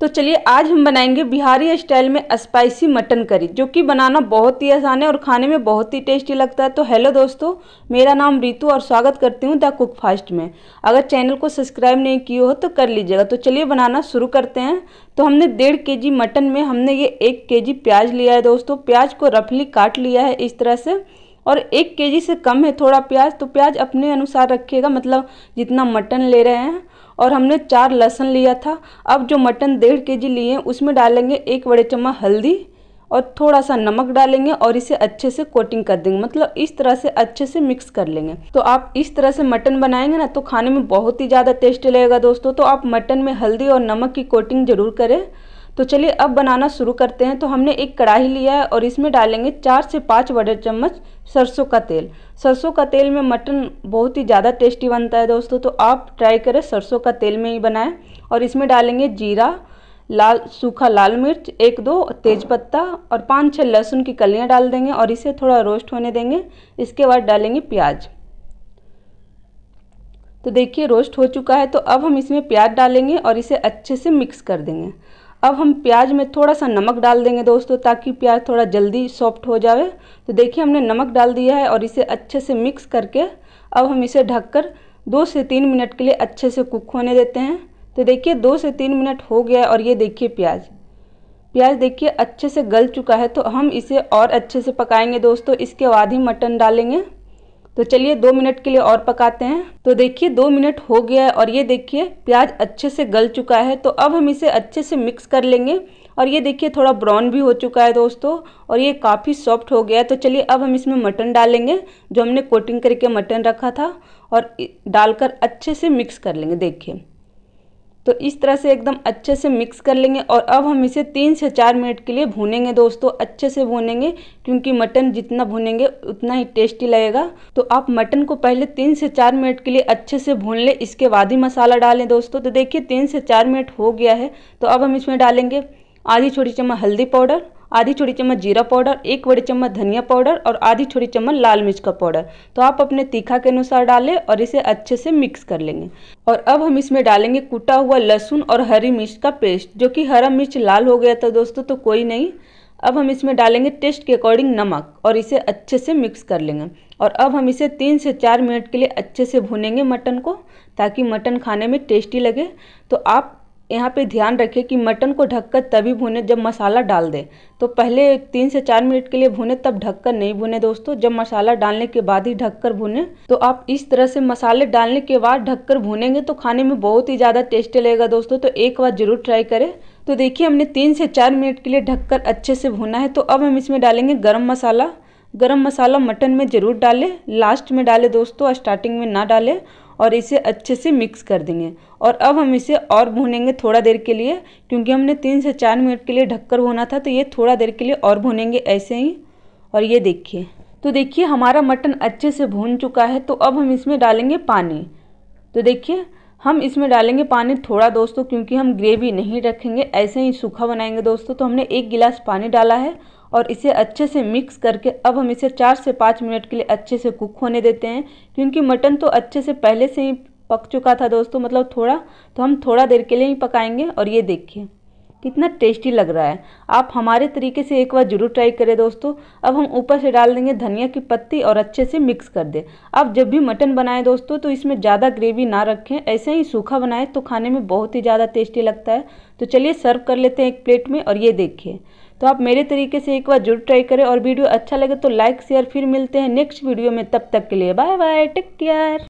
तो चलिए आज हम बनाएंगे बिहारी स्टाइल में स्पाइसी मटन करी जो कि बनाना बहुत ही आसान है और खाने में बहुत ही टेस्टी लगता है तो हेलो दोस्तों मेरा नाम रितु और स्वागत करती हूँ द कुक फास्ट में अगर चैनल को सब्सक्राइब नहीं किया हो तो कर लीजिएगा तो चलिए बनाना शुरू करते हैं तो हमने डेढ़ के जी मटन में हमने ये एक के जी प्याज लिया है दोस्तों प्याज को रफली काट लिया है इस तरह से और एक के जी से कम है थोड़ा प्याज तो प्याज अपने अनुसार रखिएगा मतलब जितना मटन ले रहे हैं और हमने चार लहसुन लिया था अब जो मटन डेढ़ के जी लिए हैं उसमें डालेंगे एक बड़े चम्मच हल्दी और थोड़ा सा नमक डालेंगे और इसे अच्छे से कोटिंग कर देंगे मतलब इस तरह से अच्छे से मिक्स कर लेंगे तो आप इस तरह से मटन बनाएंगे ना तो खाने में बहुत ही ज़्यादा टेस्टी लगेगा दोस्तों तो आप मटन में हल्दी और नमक की कोटिंग ज़रूर करें तो चलिए अब बनाना शुरू करते हैं तो हमने एक कढ़ाई लिया है और इसमें डालेंगे चार से पाँच बड़े चम्मच सरसों का तेल सरसों का तेल में मटन बहुत ही ज़्यादा टेस्टी बनता है दोस्तों तो आप ट्राई करें सरसों का तेल में ही बनाएं और इसमें डालेंगे जीरा लाल सूखा लाल मिर्च एक दो तेज़पत्ता और पाँच छः लहसुन की कलियाँ डाल देंगे और इसे थोड़ा रोस्ट होने देंगे इसके बाद डालेंगे प्याज तो देखिए रोस्ट हो चुका है तो अब हम इसमें प्याज डालेंगे और इसे अच्छे से मिक्स कर देंगे अब हम प्याज में थोड़ा सा नमक डाल देंगे दोस्तों ताकि प्याज थोड़ा जल्दी सॉफ्ट हो जाए तो देखिए हमने नमक डाल दिया है और इसे अच्छे से मिक्स करके अब हम इसे ढककर दो से तीन मिनट के लिए अच्छे से कुक होने देते हैं तो देखिए दो से तीन मिनट हो गया है और ये देखिए प्याज प्याज देखिए अच्छे से गल चुका है तो हम इसे और अच्छे से पकाएंगे दोस्तों इसके बाद ही मटन डालेंगे तो चलिए दो मिनट के लिए और पकाते हैं तो देखिए दो मिनट हो गया है और ये देखिए प्याज अच्छे से गल चुका है तो अब हम इसे अच्छे से मिक्स कर लेंगे और ये देखिए थोड़ा ब्राउन भी हो चुका है दोस्तों और ये काफ़ी सॉफ्ट हो गया है तो चलिए अब हम इसमें मटन डालेंगे जो हमने कोटिंग करके मटन रखा था और डालकर अच्छे से मिक्स कर लेंगे देखिए तो इस तरह से एकदम अच्छे से मिक्स कर लेंगे और अब हम इसे तीन से चार मिनट के लिए भूनेंगे दोस्तों अच्छे से भूनेंगे क्योंकि मटन जितना भूनेंगे उतना ही टेस्टी लगेगा तो आप मटन को पहले तीन से चार मिनट के लिए अच्छे से भून लें इसके बाद ही मसाला डालें दोस्तों तो देखिए तीन से चार मिनट हो गया है तो अब हम इसमें डालेंगे आधी छोटी चम्मच हल्दी पाउडर आधी छोटी चम्मच जीरा पाउडर एक बड़ी चम्मच धनिया पाउडर और आधी छोटी चम्मच लाल मिर्च का पाउडर तो आप अपने तीखा के अनुसार डालें और इसे अच्छे से मिक्स कर लेंगे और अब हम इसमें डालेंगे कूटा हुआ लहसुन और हरी मिर्च का पेस्ट जो कि हरा मिर्च लाल हो गया था दोस्तों तो कोई नहीं अब हम इसमें डालेंगे टेस्ट के अकॉर्डिंग नमक और इसे अच्छे से मिक्स कर लेंगे और अब हम इसे तीन से चार मिनट के लिए अच्छे से भुनेंगे मटन को ताकि मटन खाने में टेस्टी लगे तो आप यहाँ पे ध्यान रखें कि मटन को ढककर तभी भुने जब मसाला डाल दें तो पहले तीन से चार मिनट के लिए भुने तब ढककर नहीं भुने दोस्तों जब मसाला डालने के बाद ही ढककर भूनें तो आप इस तरह से मसाले डालने के बाद ढककर भूनेंगे तो खाने में बहुत ही ज़्यादा टेस्ट लगेगा दोस्तों तो एक बार ज़रूर ट्राई करें तो देखिए हमने तीन से चार मिनट के लिए ढककर अच्छे से भूना है तो अब हम इसमें डालेंगे गर्म मसाला गर्म मसाला मटन में ज़रूर डालें लास्ट में डालें दोस्तों स्टार्टिंग में ना डालें और इसे अच्छे से मिक्स कर देंगे और अब हम इसे और भूनेंगे थोड़ा देर के लिए क्योंकि हमने तीन से चार मिनट के लिए ढककर भुना था तो ये थोड़ा देर के लिए और भुनेंगे ऐसे ही और ये देखिए तो देखिए हमारा मटन अच्छे से भून चुका है तो अब हम इसमें डालेंगे पानी तो देखिए हम इसमें डालेंगे पानी थोड़ा दोस्तों क्योंकि हम ग्रेवी नहीं रखेंगे ऐसे ही सूखा बनाएंगे दोस्तों तो हमने एक गिलास पानी डाला है और इसे अच्छे से मिक्स करके अब हम इसे चार से पाँच मिनट के लिए अच्छे से कुक होने देते हैं क्योंकि मटन तो अच्छे से पहले से ही पक चुका था दोस्तों मतलब थोड़ा तो हम थोड़ा देर के लिए ही पकाएंगे और ये देखिए कितना टेस्टी लग रहा है आप हमारे तरीके से एक बार जरूर ट्राई करें दोस्तों अब हम ऊपर से डाल देंगे धनिया की पत्ती और अच्छे से मिक्स कर दें आप जब भी मटन बनाएं दोस्तों तो इसमें ज़्यादा ग्रेवी ना रखें ऐसे ही सूखा बनाएं तो खाने में बहुत ही ज़्यादा टेस्टी लगता है तो चलिए सर्व कर लेते हैं एक प्लेट में और ये देखिए तो आप मेरे तरीके से एक बार जरूर ट्राई करें और वीडियो अच्छा लगे तो लाइक शेयर फिर मिलते हैं नेक्स्ट वीडियो में तब तक के लिए बाय बाय टेक केयर